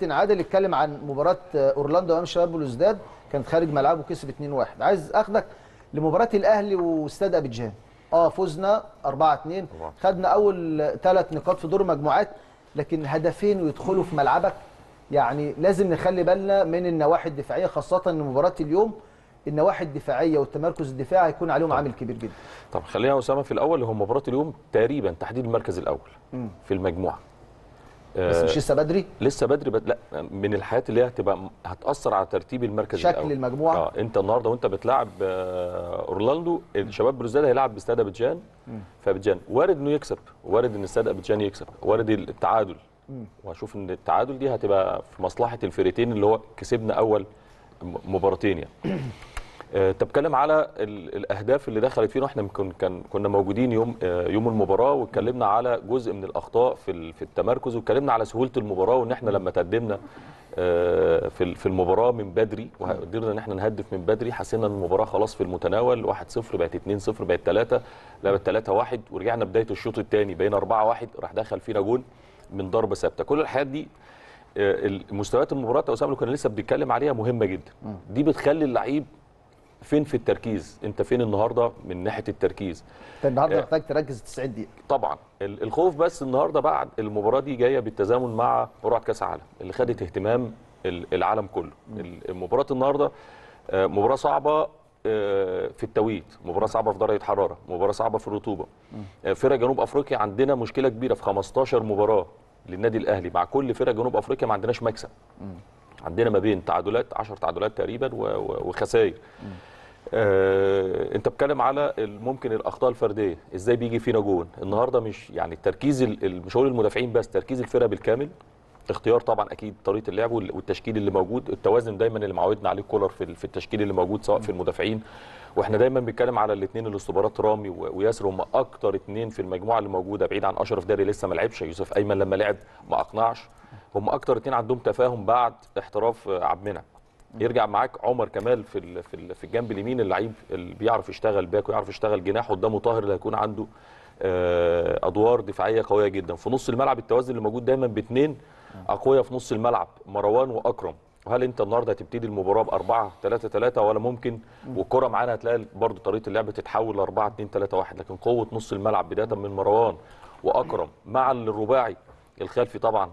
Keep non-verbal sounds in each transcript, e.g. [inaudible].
كابتن عادل اتكلم عن مباراه اورلاندو امام شباب بلوزداد كانت خارج ملعبه كسب 2-1 عايز اخدك لمباراه الاهلي واستاد ابيجان اه فزنا 4-2 خدنا اول ثلاث نقاط في دور مجموعات لكن هدفين ويدخلوا في ملعبك يعني لازم نخلي بالنا من النواحي الدفاعيه خاصه ان مباراه اليوم النواحي الدفاعيه والتمركز الدفاعي هيكون عليهم عامل كبير جدا. طب خلينا اسامه في الاول هو مباراه اليوم تقريبا تحديد المركز الاول م. في المجموعه آه، بس مش لسه بدري؟ لسه بدري بد... لا من الحاجات اللي هي هتبقى هتاثر على ترتيب المركز شكل الأول. المجموعه اه انت النهارده وانت بتلعب آه اورلاندو الشباب بروزيل هيلعب باستاد ابيجان فابيجان وارد انه يكسب وارد ان استاد ابيجان يكسب وارد التعادل وهشوف واشوف ان التعادل دي هتبقى في مصلحه الفرقتين اللي هو كسبنا اول مباراتين يعني [clears throat] آه، تتكلم على الاهداف اللي دخلت فينا احنا كان كنا موجودين يوم آه، يوم المباراه واتكلمنا على جزء من الاخطاء في في التمركز واتكلمنا على سهوله المباراه وان احنا لما تقدمنا آه، في في المباراه من بدري وقدرنا ان احنا نهدف من بدري حسينا ان المباراه خلاص في المتناول 1-0 بقت 2-0 بقت 3 لا بقت 3-1 ورجعنا بدايه الشوط الثاني بقينا 4-1 راح دخل فينا جون من ضربه ثابته كل الحاجات دي مستويات المباراه اسامه كنا لسه بنتكلم عليها مهمه جدا دي بتخلي اللعيب فين في التركيز انت فين النهارده من ناحيه التركيز انت النهارده آه محتاج تركز 90 دقيقه طبعا الخوف بس النهارده بعد المباراه دي جايه بالتزامن مع قرعه كاس عالم اللي خدت اهتمام العالم كله مباراه النهارده آه، مباراه صعبه آه، في التوقيت مباراه صعبه في درجه حراره مباراه صعبه في الرطوبه آه، فرق جنوب افريقيا عندنا مشكله كبيره في 15 مباراه للنادي الاهلي مع كل فرق جنوب افريقيا ما عندناش مكسب عندنا ما بين تعادلات 10 تعادلات تقريبا وخسائر آه، انت بتتكلم على ممكن الاخطاء الفرديه ازاي بيجي فينا جون النهارده مش يعني التركيز مش هقول المدافعين بس تركيز الفرقه بالكامل اختيار طبعا اكيد طريقه اللعب والتشكيل اللي موجود التوازن دايما اللي معودنا عليه كولر في التشكيل اللي موجود سواء في المدافعين واحنا دايما بنتكلم على الاثنين الاستوبرات رامي وياسر هم اكتر اثنين في المجموعه اللي موجوده بعيد عن اشرف داري لسه ما لعبش يوسف ايمن لما لعب ما اقنعش هم اكتر اتنين عندهم تفاهم بعد احتراف عبد المنعم يرجع معاك عمر كمال في في في الجنب اليمين اللعيب اللي بيعرف يشتغل باك ويعرف يشتغل جناح قدامه طاهر اللي هيكون عنده آه، ادوار دفاعيه قويه جدا في نص الملعب التوازن اللي موجود دايما باثنين اقوياء في نص الملعب مروان واكرم وهل انت النهارده هتبتدي المباراه ب 4 3 3 ولا ممكن والكره معانا هتلاقي برضه طريقه اللعب تتحول ل 4 2 3 1 لكن قوه نص الملعب بدايه من مروان واكرم مع الرباعي الخلفي طبعا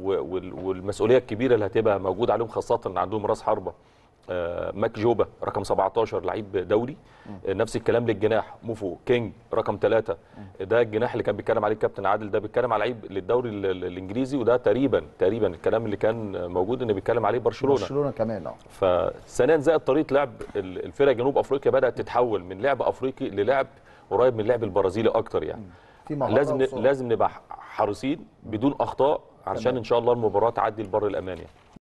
والمسؤوليه الكبيره اللي هتبقى موجوده عليهم خاصه ان عندهم راس حربه آه، ماك جوبا رقم 17 لعيب دولي آه، نفس الكلام للجناح موفو كينج رقم 3 ده الجناح اللي كان بيتكلم عليه الكابتن عادل ده بيتكلم على لعيب للدوري الانجليزي وده تقريبا تقريبا الكلام اللي كان موجود ان بيتكلم عليه برشلونه برشلونه كمان اه فثانيا زائد طريقه لعب الفرق جنوب افريقيا بدات تتحول من لعب افريقي للعب قريب من اللعب البرازيلي اكتر يعني لازم لازم نبقى حريصين بدون اخطاء علشان ان شاء الله المباراه تعدي البر الامان يعني